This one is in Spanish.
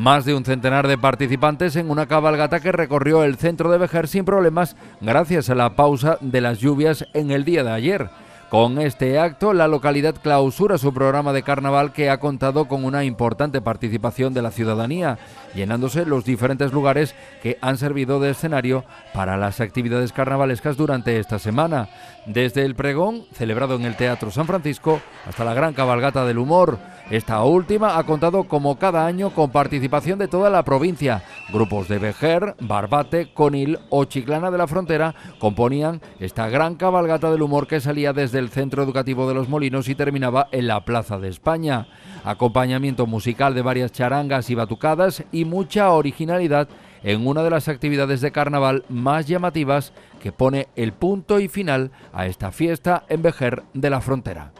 Más de un centenar de participantes en una cabalgata que recorrió el centro de Bejer sin problemas gracias a la pausa de las lluvias en el día de ayer. Con este acto, la localidad clausura su programa de carnaval que ha contado con una importante participación de la ciudadanía, llenándose los diferentes lugares que han servido de escenario para las actividades carnavalescas durante esta semana, desde el pregón, celebrado en el Teatro San Francisco, hasta la gran cabalgata del humor, esta última ha contado como cada año con participación de toda la provincia. Grupos de Vejer, Barbate, Conil o Chiclana de la Frontera componían esta gran cabalgata del humor que salía desde el Centro Educativo de los Molinos y terminaba en la Plaza de España. Acompañamiento musical de varias charangas y batucadas y mucha originalidad en una de las actividades de carnaval más llamativas que pone el punto y final a esta fiesta en Vejer de la Frontera.